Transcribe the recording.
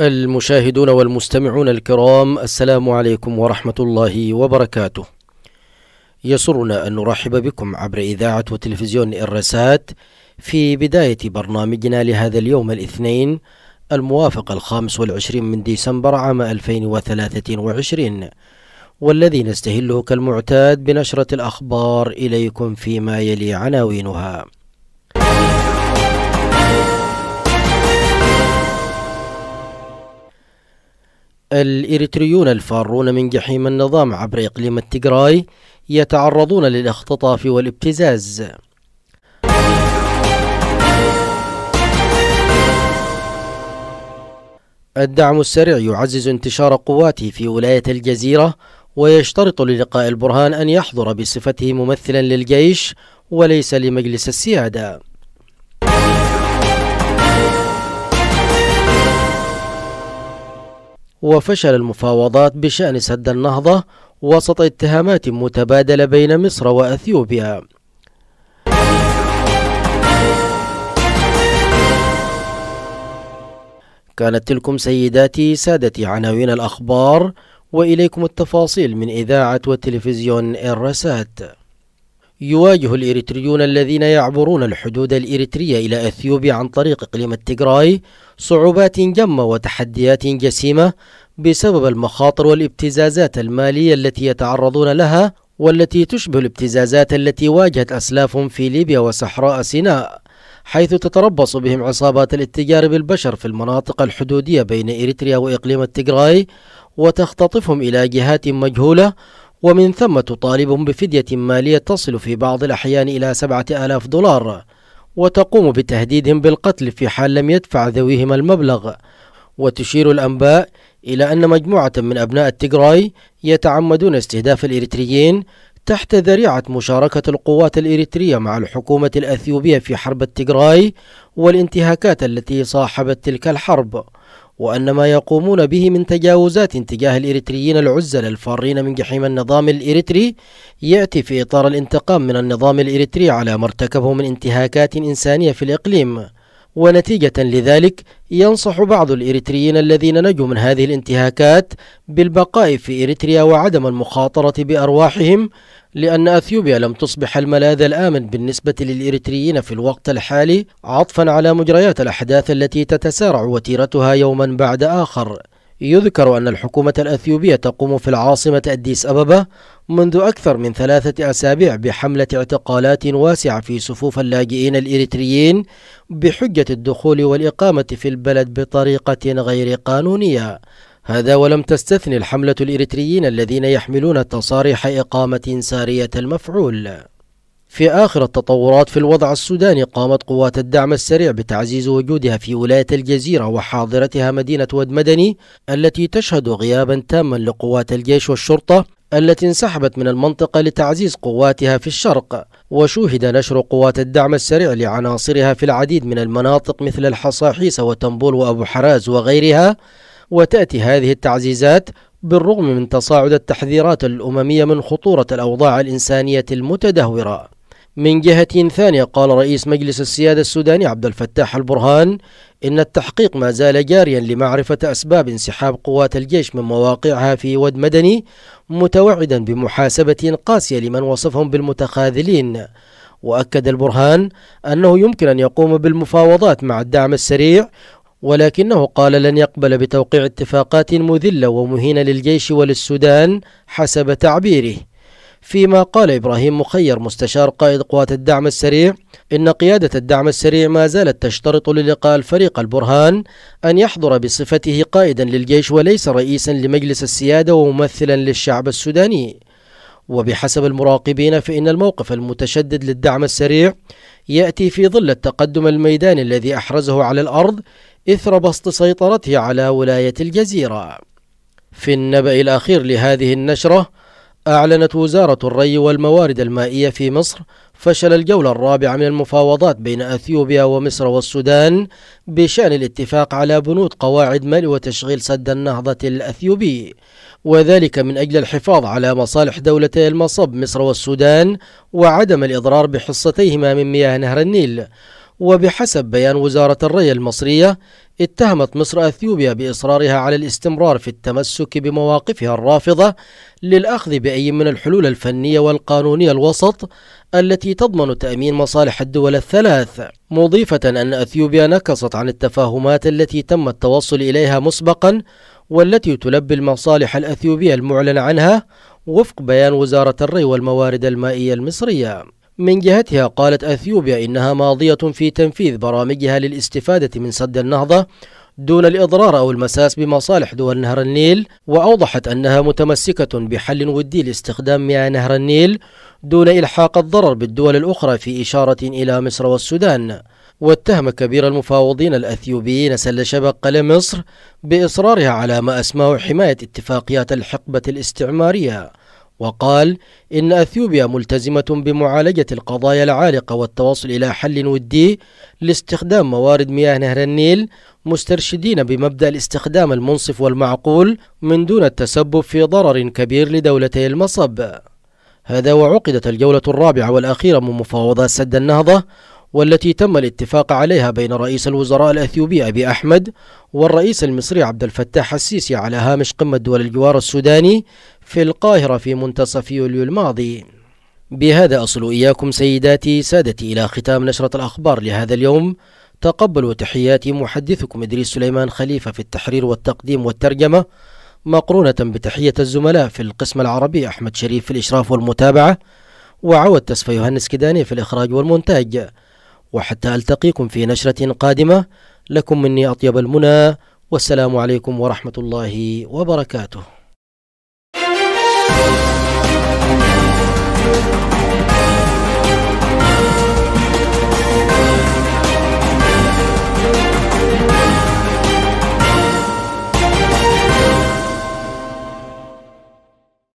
المشاهدون والمستمعون الكرام السلام عليكم ورحمة الله وبركاته يسرنا أن نرحب بكم عبر إذاعة وتلفزيون الرسات في بداية برنامجنا لهذا اليوم الاثنين الموافق الخامس والعشرين من ديسمبر عام 2023 والذي نستهله كالمعتاد بنشرة الأخبار إليكم فيما يلي عناوينها الإريتريون الفارون من جحيم النظام عبر إقليم التجراي يتعرضون للاختطاف والابتزاز الدعم السريع يعزز انتشار قواته في ولاية الجزيرة ويشترط للقاء البرهان أن يحضر بصفته ممثلا للجيش وليس لمجلس السيادة وفشل المفاوضات بشأن سد النهضة وسط اتهامات متبادلة بين مصر وأثيوبيا كانت تلكم سيداتي سادتي عناوين الأخبار وإليكم التفاصيل من إذاعة وتلفزيون الرسات يواجه الإريتريون الذين يعبرون الحدود الإريترية إلى أثيوبيا عن طريق إقليم التجراي صعوبات جمة وتحديات جسيمة بسبب المخاطر والابتزازات المالية التي يتعرضون لها والتي تشبه الابتزازات التي واجهت أسلافهم في ليبيا وصحراء سيناء حيث تتربص بهم عصابات الاتجار بالبشر في المناطق الحدودية بين إريتريا وإقليم التجراي وتختطفهم إلى جهات مجهولة ومن ثم تطالب بفدية مالية تصل في بعض الأحيان إلى سبعة آلاف دولار وتقوم بتهديدهم بالقتل في حال لم يدفع ذويهم المبلغ وتشير الأنباء إلى أن مجموعة من أبناء التجراي يتعمدون استهداف الإريتريين تحت ذريعة مشاركة القوات الإريترية مع الحكومة الأثيوبية في حرب التجراي والانتهاكات التي صاحبت تلك الحرب وأن ما يقومون به من تجاوزات تجاه الإريتريين العزل الفارين من جحيم النظام الإريتري يأتي في إطار الانتقام من النظام الإريتري على ما ارتكبه من انتهاكات إنسانية في الإقليم ونتيجة لذلك ينصح بعض الإريتريين الذين نجوا من هذه الانتهاكات بالبقاء في إريتريا وعدم المخاطرة بأرواحهم لأن أثيوبيا لم تصبح الملاذ الآمن بالنسبة للإريتريين في الوقت الحالي عطفا على مجريات الأحداث التي تتسارع وتيرتها يوما بعد آخر يذكر أن الحكومة الأثيوبية تقوم في العاصمة أديس أبابا منذ أكثر من ثلاثة أسابيع بحملة اعتقالات واسعة في صفوف اللاجئين الإريتريين بحجة الدخول والإقامة في البلد بطريقة غير قانونية هذا ولم تستثني الحملة الإريتريين الذين يحملون تصاريح إقامة سارية المفعول في آخر التطورات في الوضع السوداني قامت قوات الدعم السريع بتعزيز وجودها في ولاية الجزيرة وحاضرتها مدينة واد مدني التي تشهد غيابا تاما لقوات الجيش والشرطة التي انسحبت من المنطقة لتعزيز قواتها في الشرق وشوهد نشر قوات الدعم السريع لعناصرها في العديد من المناطق مثل الحصاحيس وتنبول وأبو حراز وغيرها وتأتي هذه التعزيزات بالرغم من تصاعد التحذيرات الأممية من خطورة الأوضاع الإنسانية المتدهورة من جهة ثانية قال رئيس مجلس السيادة السوداني عبد الفتاح البرهان إن التحقيق ما زال جاريا لمعرفة أسباب انسحاب قوات الجيش من مواقعها في ود مدني متوعدا بمحاسبة قاسية لمن وصفهم بالمتخاذلين وأكد البرهان أنه يمكن أن يقوم بالمفاوضات مع الدعم السريع ولكنه قال لن يقبل بتوقيع اتفاقات مذلة ومهينة للجيش وللسودان حسب تعبيره فيما قال إبراهيم مخير مستشار قائد قوات الدعم السريع إن قيادة الدعم السريع ما زالت تشترط للقاء الفريق البرهان أن يحضر بصفته قائدا للجيش وليس رئيسا لمجلس السيادة وممثلا للشعب السوداني وبحسب المراقبين فإن الموقف المتشدد للدعم السريع يأتي في ظل التقدم الميداني الذي أحرزه على الأرض إثر بسط سيطرته على ولاية الجزيرة في النبأ الأخير لهذه النشرة أعلنت وزارة الري والموارد المائية في مصر فشل الجولة الرابعة من المفاوضات بين أثيوبيا ومصر والسودان بشأن الاتفاق على بنود قواعد ملء وتشغيل سد النهضة الأثيوبي وذلك من أجل الحفاظ على مصالح دولتي المصب مصر والسودان وعدم الإضرار بحصتيهما من مياه نهر النيل وبحسب بيان وزارة الري المصرية اتهمت مصر أثيوبيا بإصرارها على الاستمرار في التمسك بمواقفها الرافضة للأخذ بأي من الحلول الفنية والقانونية الوسط التي تضمن تأمين مصالح الدول الثلاث مضيفة أن أثيوبيا نكصت عن التفاهمات التي تم التوصل إليها مسبقا والتي تلبي المصالح الأثيوبية المعلن عنها وفق بيان وزارة الري والموارد المائية المصرية من جهتها قالت أثيوبيا إنها ماضية في تنفيذ برامجها للاستفادة من سد النهضة دون الإضرار أو المساس بمصالح دول نهر النيل وأوضحت أنها متمسكة بحل ودي لاستخدام مياه نهر النيل دون إلحاق الضرر بالدول الأخرى في إشارة إلى مصر والسودان واتهم كبير المفاوضين الأثيوبيين سل شبق لمصر بإصرارها على ما أسماه حماية اتفاقيات الحقبة الاستعمارية وقال إن أثيوبيا ملتزمة بمعالجة القضايا العالقة والتواصل إلى حل ودي لاستخدام موارد مياه نهر النيل مسترشدين بمبدأ الاستخدام المنصف والمعقول من دون التسبب في ضرر كبير لدولتي المصب هذا وعقدت الجولة الرابعة والأخيرة من مفاوضات سد النهضة والتي تم الاتفاق عليها بين رئيس الوزراء الأثيوبي أبي أحمد والرئيس المصري عبد الفتاح السيسي على هامش قمة دول الجوار السوداني في القاهرة في منتصف يوليو الماضي بهذا أصل إياكم سيداتي سادتي إلى ختام نشرة الأخبار لهذا اليوم تقبلوا تحياتي محدثكم إدريس سليمان خليفة في التحرير والتقديم والترجمة مقرونة بتحية الزملاء في القسم العربي أحمد شريف في الإشراف والمتابعة وعود تسفى يوهنس كداني في الإخراج والمونتاج وحتى ألتقيكم في نشرة قادمة لكم مني أطيب المنى والسلام عليكم ورحمة الله وبركاته Thank you.